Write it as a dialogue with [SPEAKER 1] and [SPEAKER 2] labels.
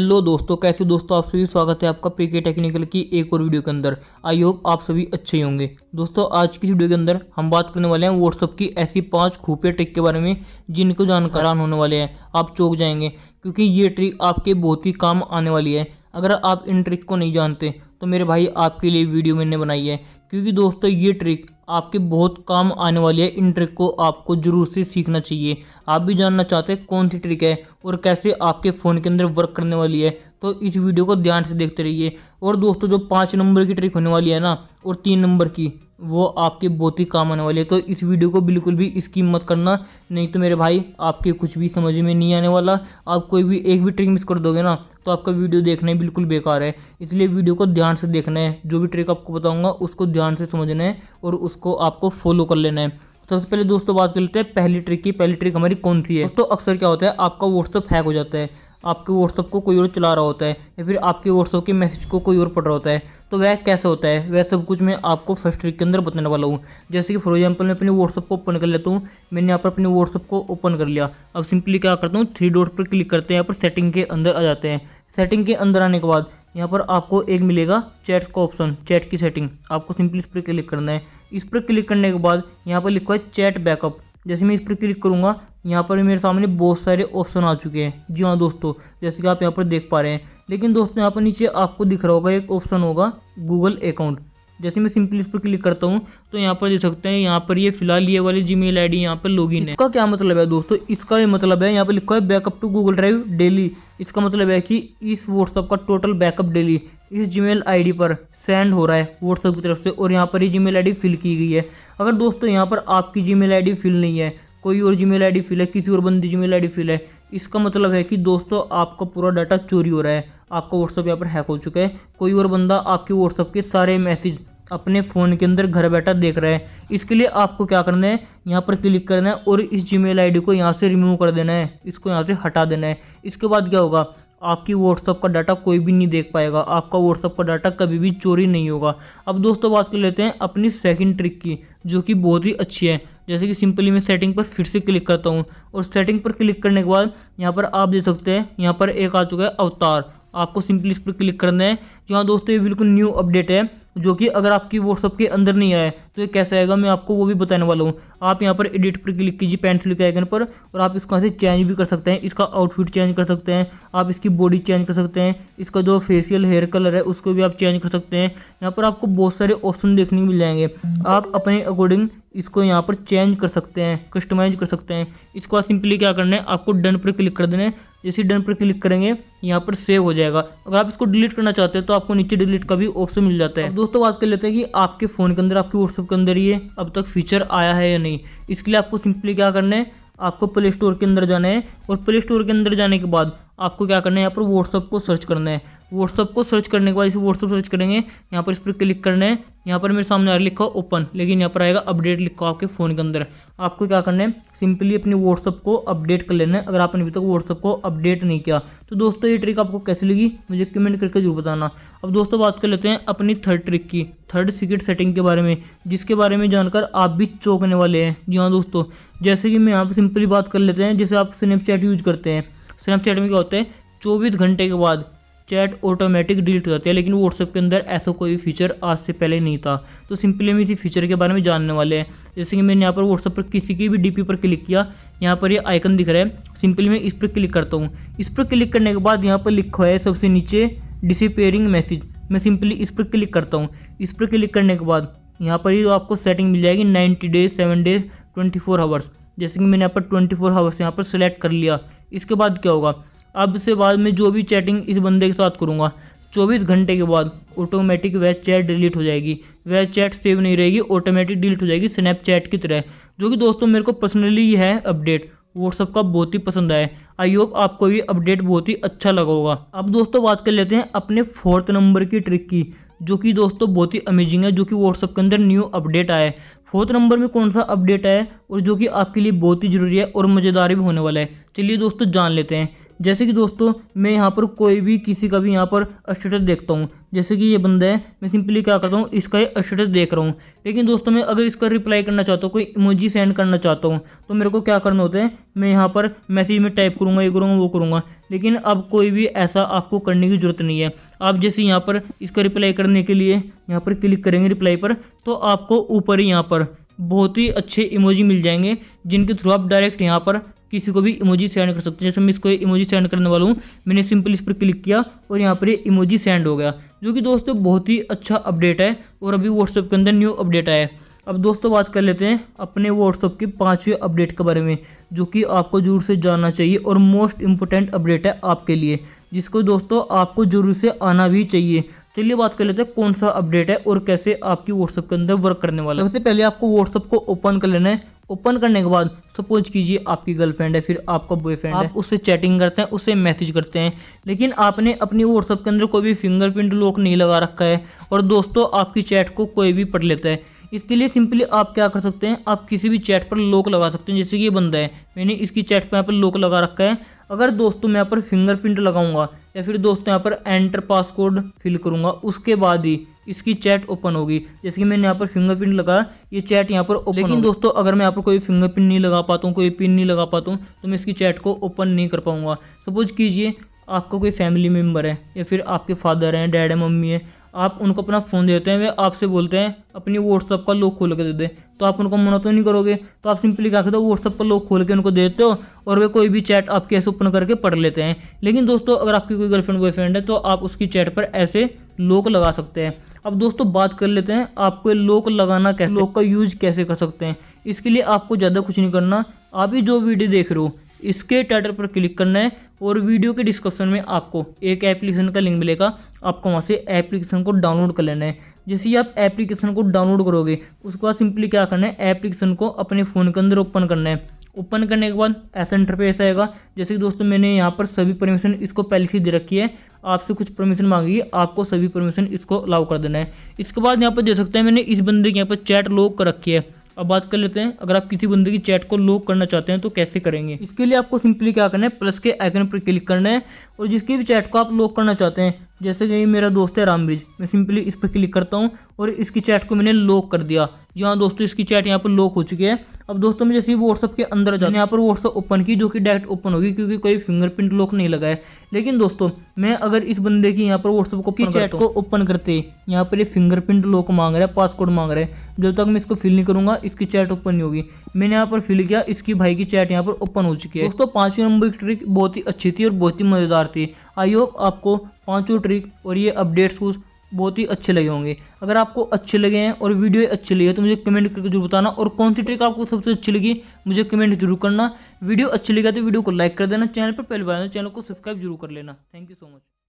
[SPEAKER 1] hello दोस्तों कैसे दोस्तों आप सभी स्वागत है आपका पीके टेक्निकल की एक और वीडियो के अंदर आई होप आप सभी अच्छे ही होंगे दोस्तों आज की इस वीडियो के अंदर हम बात करने वाले हैं व्हाट्सअप की ऐसी पांच खुफिया ट्रिक के बारे में जिनको जानकार होने वाले हैं आप चौक जाएंगे क्योंकि ये ट्रिक आपके बहुत ही काम आने वाली है अगर आप इन ट्रिक को नहीं जानते तो मेरे भाई आपके लिए वीडियो मैंने बनाई है क्योंकि दोस्तों ये ट्रिक आपके बहुत काम आने वाली है इन ट्रिक को आपको ज़रूर से सीखना चाहिए आप भी जानना चाहते हैं कौन सी ट्रिक है और कैसे आपके फ़ोन के अंदर वर्क करने वाली है तो इस वीडियो को ध्यान से देखते रहिए और दोस्तों जो पाँच नंबर की ट्रिक होने वाली है ना और तीन नंबर की वो आपके बहुत ही काम आने वाली है तो इस वीडियो को बिल्कुल भी इसकी मत करना नहीं तो मेरे भाई आपके कुछ भी समझ में नहीं आने वाला आप कोई भी एक भी ट्रिक मिस कर दोगे ना तो आपका वीडियो देखना ही बिल्कुल बेकार है इसलिए वीडियो को ध्यान से देखना है जो भी ट्रिक आपको बताऊँगा उसको ध्यान से समझना है और उसको आपको फॉलो कर लेना है सबसे पहले दोस्तों बात कर लेते हैं पहली ट्रिक की पहली ट्रिक हमारी कौन सी है दोस्तों अक्सर क्या होता है आपका व्हाट्सअप हैक हो जाता है आपके व्हाट्सअप को कोई और चला रहा होता है या फिर आपके व्हाट्सअप के मैसेज को कोई और पढ़ रहा होता है तो वह कैसे होता है वह सब कुछ मैं आपको फर्स्ट ट्रिक के अंदर बताने वाला हूँ जैसे कि फॉर एग्जाम्पल मैं अपने व्हाट्सअप को ओपन कर लेता हूँ मैंने यहाँ पर अपने व्हाट्सअप को ओपन कर लिया अब सिंपली क्या करता हूँ थ्री डॉट पर क्लिक करते हैं यहाँ पर सेटिंग के अंदर आ जाते हैं सेटिंग के अंदर आने के बाद यहाँ पर आपको एक मिलेगा चैट का ऑप्शन चैट की सेटिंग आपको सिंपली इस पर क्लिक करना है इस पर क्लिक करने के बाद यहाँ पर लिखा है चैट बैकअप जैसे मैं इस पर क्लिक करूँगा यहाँ पर मेरे सामने बहुत सारे ऑप्शन आ चुके हैं जी हाँ दोस्तों जैसे कि आप यहाँ पर देख पा रहे हैं लेकिन दोस्तों यहाँ पर नीचे आपको दिख रहा होगा एक ऑप्शन होगा गूगल अकाउंट जैसे मैं सिंपली इस पर क्लिक करता हूँ तो यहाँ पर देख सकते हैं यहाँ पर ये फिलहाल ये वाली जी मेल आई डी यहाँ पर इन है इसका क्या मतलब है दोस्तों इसका ये मतलब है यहाँ पर लिखा है backup to Google drive daily इसका मतलब है कि इस व्हाट्सअप का टोटल बैकअप डेली इस जी मेल आई पर सेंड हो रहा है व्हाट्सअप की तरफ से और यहाँ पर ये जी मेल फिल की गई है अगर दोस्तों यहाँ पर आपकी जी मेल आई फिल नहीं है कोई और जीमेल आईडी फिल है किसी और बंदी जीमेल आईडी फिल है इसका मतलब है कि दोस्तों आपका पूरा डाटा चोरी हो रहा है आपका व्हाट्सअप यहाँ पर हैक हो चुका है कोई और बंदा आपके व्हाट्सअप के सारे मैसेज अपने फ़ोन के अंदर घर बैठा देख रहा है इसके लिए आपको क्या करना है यहाँ पर क्लिक करना है और इस जी मेल को यहाँ से रिमूव कर देना है इसको यहाँ से हटा देना है इसके बाद क्या होगा आपकी व्हाट्सअप का डाटा कोई भी नहीं देख पाएगा आपका व्हाट्सअप का डाटा कभी भी चोरी नहीं होगा अब दोस्तों बात कर लेते हैं अपनी सेकंड ट्रिक की जो कि बहुत ही अच्छी है जैसे कि सिंपली मैं सेटिंग पर फिर से क्लिक करता हूँ और सेटिंग पर क्लिक करने के बाद यहाँ पर आप देख सकते हैं यहाँ पर एक आ चुका है अवतार आपको सिंपली इस पर क्लिक करना है जहाँ दोस्तों ये बिल्कुल न्यू अपडेट है जो कि अगर आपकी व्हाट्सअप के अंदर नहीं आया तो ये कैसे आएगा मैं आपको वो भी बताने वाला हूँ आप यहाँ पर एडिट पर क्लिक कीजिए पेंसिल के आइकन पर और आप इसको से चेंज भी कर सकते हैं इसका आउटफिट चेंज कर सकते हैं आप इसकी बॉडी चेंज कर सकते हैं इसका जो फेसियल हेयर कलर है उसको भी आप चेंज कर सकते हैं यहाँ पर आपको बहुत सारे ऑप्शन देखने को मिल जाएंगे आप अपने अकॉर्डिंग इसको यहाँ पर चेंज कर सकते हैं कस्टमाइज कर सकते हैं इसको आप सिंपली क्या करना है आपको डन पर क्लिक कर देना है जैसे डन पर क्लिक करेंगे यहाँ पर सेव हो जाएगा अगर आप इसको डिलीट करना चाहते हैं तो आपको नीचे डिलीट का भी ऑप्शन मिल जाता है दोस्तों बात कर लेते हैं कि आपके फ़ोन के अंदर आपके व्हाट्सअप के अंदर ये अब तक फीचर आया है या नहीं इसके लिए आपको सिंपली क्या करना है आपको प्ले स्टोर के अंदर जाना है और प्ले स्टोर के अंदर जाने के बाद आपको क्या करना है यहाँ पर व्हाट्सअप को सर्च करना है व्हाट्सअप को सर्च करने के बाद इसे व्हाट्सअप सर्च करेंगे यहाँ पर इस पर क्लिक करना है यहाँ पर मेरे सामने आ रहा लिखा ओपन लेकिन यहाँ पर आएगा अपडेट लिखा आपके फ़ोन के अंदर आपको क्या करना है सिंपली अपने व्हाट्सअप को अपडेट कर लेना है अगर आपने अभी तक व्हाट्सअप को अपडेट नहीं किया तो दोस्तों ये ट्रिक आपको कैसी लगी मुझे कमेंट करके जरूर बताना अब दोस्तों बात कर लेते हैं अपनी थर्ड ट्रिक की थर्ड सीक्रेट सेटिंग के बारे में जिसके बारे में जानकर आप भी चौंकने वाले हैं जी हाँ दोस्तों जैसे कि मैं यहाँ पर सिंपली बात कर लेते हैं जैसे आप स्नैपचैट यूज करते हैं स्नैपचैट में क्या होता है चौबीस घंटे के बाद चैट ऑटोमेटिक डिलीट हो जाती है लेकिन व्हाट्सएप के अंदर ऐसा कोई भी फीचर आज से पहले नहीं था तो सिंपली हम इसी फीचर के बारे में जानने वाले हैं जैसे कि मैंने यहाँ पर व्हाट्सएप पर किसी की भी डीपी पर क्लिक किया यहाँ पर ये यह आइकन दिख रहा है सिंपली मैं इस पर क्लिक करता हूँ इस पर क्लिक करने के बाद यहाँ पर लिखा है सबसे नीचे डिसपेयरिंग मैसेज मैं सिंपली इस पर क्लिक करता हूँ इस पर क्लिक करने के बाद यहाँ पर ही आपको सेटिंग मिल जाएगी ninety days seven days twenty four hours जैसे कि मैंने यहाँ पर ट्वेंटी फोर आवर्स यहाँ पर सेलेक्ट कर लिया इसके बाद क्या होगा अब से बाद में जो भी चैटिंग इस बंदे के साथ करूँगा चौबीस घंटे के बाद ऑटोमेटिक वह चैट डिलीट हो जाएगी वह चैट सेव नहीं रहेगी ऑटोमेटिक डिलीट हो जाएगी स्नैपचैट की तरह जो कि दोस्तों मेरे को पर्सनली है अपडेट व्हाट्सअप का बहुत ही पसंद आया आई होप आपको ये अपडेट बहुत ही अच्छा लगा होगा अब दोस्तों बात कर लेते हैं अपने फोर्थ नंबर की ट्रिक की जो कि दोस्तों बहुत ही अमेजिंग है जो कि व्हाट्सअप के अंदर न्यू अपडेट आया है फोर्थ नंबर में कौन सा अपडेट आया है और जो कि आपके लिए बहुत ही ज़रूरी है और मज़ेदार भी होने वाला है चलिए दोस्तों जान लेते हैं जैसे कि दोस्तों मैं यहाँ पर कोई भी किसी का भी यहाँ पर स्टेटस देखता हूँ जैसे कि ये बंदा है मैं सिंपली क्या करता हूँ इसका स्टेटस देख रहा हूँ लेकिन दोस्तों मैं अगर इसका रिप्लाई करना चाहता हूँ कोई इमोजी सेंड करना चाहता हूँ तो मेरे को क्या करना होता है मैं यहाँ पर मैसेज में टाइप करूँगा ये करूँगा वो करूँगा लेकिन अब कोई भी ऐसा आपको करने की ज़रूरत नहीं है आप जैसे यहाँ पर इसका रिप्लाई करने के लिए यहाँ पर क्लिक करेंगे रिप्लाई पर तो आपको ऊपर ही यहाँ पर बहुत ही अच्छे इमोजी मिल जाएंगे जिनके थ्रू आप डायरेक्ट यहाँ पर किसी को भी इमोजी सेंड कर सकते हैं जैसे मैं इसको इमोजी सेंड करने वाला हूँ मैंने सिंपल इस पर क्लिक किया और यहाँ पर इमोजी सेंड हो गया जो कि दोस्तों बहुत ही अच्छा अपडेट है और अभी व्हाट्सएप के अंदर न्यू अपडेट आया है अब दोस्तों बात कर लेते हैं अपने व्हाट्सअप के पाँचवें अपडेट के बारे में जो कि आपको जरूर से जानना चाहिए और मोस्ट इम्पोर्टेंट अपडेट है आपके लिए जिसको दोस्तों आपको जरूर से आना भी चाहिए चलिए बात कर लेते हैं कौन सा अपडेट है और कैसे आपकी व्हाट्सअप के अंदर वर्क करने वाला है सबसे पहले आपको व्हाट्सअप को ओपन कर लेना है ओपन करने के बाद सपोज कीजिए आपकी गर्लफ्रेंड है फिर आपका बॉयफ्रेंड आप है उससे चैटिंग करते हैं उससे मैसेज करते हैं लेकिन आपने अपनी व्हाट्सअप के अंदर कोई भी फिंगरप्रिंट लॉक नहीं लगा रखा है और दोस्तों आपकी चैट को कोई भी पढ़ लेता है इसके लिए सिंपली आप क्या कर सकते हैं आप किसी भी चैट पर लॉक लगा सकते हैं जैसे कि ये बंदा है मैंने इसकी चैट पर यहाँ पर लॉक लगा रखा है अगर दोस्तों मैं यहाँ पर फिंगरप्रिंट लगाऊंगा या फिर दोस्तों यहाँ पर एंटर पासकोड फिल करूँगा उसके बाद ही इसकी चैट ओपन होगी जैसे कि मैंने यहाँ पर फिंगरप्रिंट लगा ये चैट यहाँ पर ओपन लेकिन दोस्तों अगर मैं यहाँ पर कोई फिंगरप्रिंट नहीं लगा पाता हूँ कोई पिन नहीं लगा पाता हूँ तो मैं इसकी चैट को ओपन नहीं कर पाऊँगा सपोज कीजिए आपका कोई फैमिली मेम्बर है या फिर आपके फादर हैं डैड है मम्मी है आप उनको अपना फ़ोन देते हैं वे आपसे बोलते हैं अपनी व्हाट्सअप का लॉक खोल के दे दे तो आप उनको मना तो नहीं करोगे तो आप सिंपली क्या करते हो व्हाट्सअप का लॉक खोल के उनको देते हो और वे कोई भी चैट आपके ऐसे ओपन करके पढ़ लेते हैं लेकिन दोस्तों अगर आपकी कोई गर्लफ्रेंड बॉयफ्रेंड है तो आप उसकी चैट पर ऐसे लॉक लगा सकते हैं अब दोस्तों बात कर लेते हैं आपको लॉक लगाना कैसे लॉक का यूज कैसे कर सकते हैं इसके लिए आपको ज़्यादा कुछ नहीं करना आप ही जो वीडियो देख रहे हो इसके टाइटल पर क्लिक करना है और वीडियो के डिस्क्रिप्शन में आपको एक एप्लीकेशन का लिंक मिलेगा आपको वहाँ से एप्लीकेशन को डाउनलोड कर लेना है जैसे ही आप एप्लीकेशन को डाउनलोड करोगे उसके बाद सिंपली क्या करना है एप्लीकेशन को अपने फ़ोन के अंदर ओपन करना है ओपन करने के बाद ऐसा इंटरफेस आएगा जैसे कि दोस्तों मैंने यहाँ पर सभी परमिशन इसको पहले से दे रखी है आपसे कुछ परमिशन मांगी आपको सभी परमिशन इसको अलाउ कर देना है इसके बाद यहाँ पर दे सकते हैं मैंने इस बंदे के यहाँ पर चैट लॉक कर रखी है अब बात कर लेते हैं अगर आप किसी बंदे की चैट को लॉक करना चाहते हैं तो कैसे करेंगे इसके लिए आपको सिंपली क्या करना है प्लस के आइकन पर क्लिक करना है और जिसकी भी चैट को आप लॉक करना चाहते हैं जैसे कि मेरा दोस्त है रामब्रिज मैं सिंपली इस पर क्लिक करता हूँ और इसकी चैट को मैंने लॉक कर दिया यहाँ दोस्तों इसकी चैट यहाँ पर लॉक हो चुकी है अब दोस्तों मैं जैसे ही व्हाट्सअप के अंदर जाने यहाँ पर व्हाट्सअप ओपन की जो कि डायरेक्ट ओपन होगी क्योंकि कोई फिंगरप्रिंट लॉक नहीं लगा है लेकिन दोस्तों मैं अगर इस बंदे की यहाँ पर व्हाट्सअप को चैट को ओपन करते यहाँ पर ये फिंगरप्रिंट लॉक मांग रहा है पासकोड मांग रहा है जब तक मैं इसको फिल नहीं करूँगा इसकी चैट ओपन नहीं होगी मैंने यहाँ पर फिल किया इसकी भाई की चैट यहाँ पर ओपन हो चुकी है दोस्तों पाँचवीं नंबर की ट्रिक बहुत ही अच्छी थी और बहुत ही मज़ेदार थी आई होप आपको पाँचों ट्रिक और ये अपडेट्स कुछ बहुत ही अच्छे लगे होंगे अगर आपको अच्छे लगे हैं और वीडियो अच्छी लगी है तो मुझे कमेंट करके जरूर बताना और कौन सी ट्रिक आपको सबसे अच्छी लगी मुझे कमेंट जरूर करना वीडियो अच्छी लगी तो वीडियो को लाइक कर देना चैनल पर पहले बार तो चैनल को सब्सक्राइब जरूर कर लेना थैंक यू सो मच